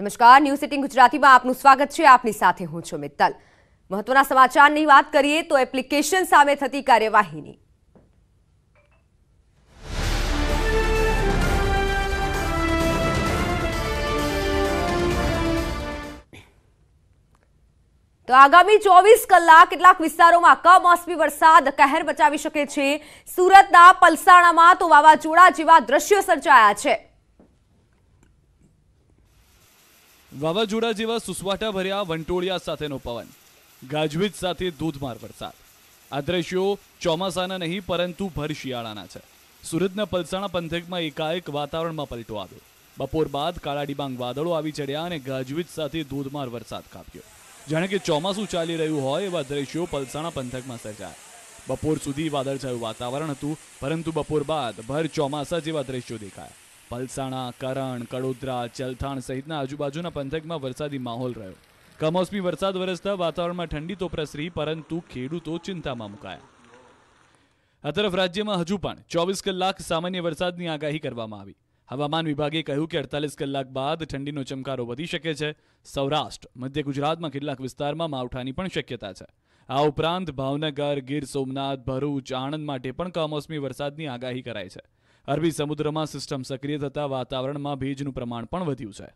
નમસ્કાર news eighteen ગુજરાતીમાં આપનું સ્વાગત છે આપની સાથે હું છું મિત્તલ મહત્વના સમાચારની વાત કરીએ તો એપ્લિકેશન સામે થતી કાર્યવાહીની તો આગામી ચોવીસ કલાક કેટલાક વિસ્તારોમાં કમોસમી વરસાદ કહેર બચાવી શકે છે સુરતના પલસાણામાં તો વાવાઝોડા જેવા દ્રશ્યો સર્જાયા છે વાવાઝોડા જેવા સુસવાટા ભર્યા વંટોળિયા સાથેનો પવન ગાજવીજ સાથે ધોધમાર વરસાદ આ દ્રશ્યો ચોમાસાના નહીં પરંતુ ભર શિયાળાના છે સુરતના પલસાણા પંથકમાં એકાએક વાતાવરણમાં પલટો આવ્યો બપોર બાદ કાળા ડિબાંગ વાદળો આવી ચડ્યા અને ગાજવીજ સાથે ધોધમાર વરસાદ કાપ્યો જાણે કે ચોમાસું ચાલી રહ્યું હોય એવા દ્રશ્યો પલસાણા પંથકમાં સર્જાયા બપોર સુધી વાદળછાયું વાતાવરણ હતું પરંતુ બપોર બાદ ભર ચોમાસા જેવા દ્રશ્યો દેખાયા પલસાણા કરણ કડોદરા ચલથાણ સહિતના આજુબાજુના પંથકમાં વરસાદી માહોલ રહ્યો કમોસમી વરસાદ વરસતા વાતાવરણમાં ઠંડી તો પ્રસરી પરંતુ ખેડૂતો ચિંતામાં મુકાયા આ તરફ રાજ્યમાં હજુ પણ ચોવીસ કલાક સામાન્ય વરસાદની આગાહી કરવામાં આવી હવામાન વિભાગે કહ્યું કે અડતાલીસ કલાક બાદ ઠંડીનો ચમકારો વધી શકે છે સૌરાષ્ટ્ર મધ્ય ગુજરાતમાં કેટલાક વિસ્તારમાં માવઠાની પણ શક્યતા છે આ ઉપરાંત ભાવનગર ગીર સોમનાથ ભરૂચ આણંદ માટે પણ કમોસમી વરસાદની આગાહી કરાઈ છે અરબી સમુદ્રમાં સિસ્ટમ સક્રિય થતા વાતાવરણમાં ભેજનું પ્રમાણ પણ વધ્યું છે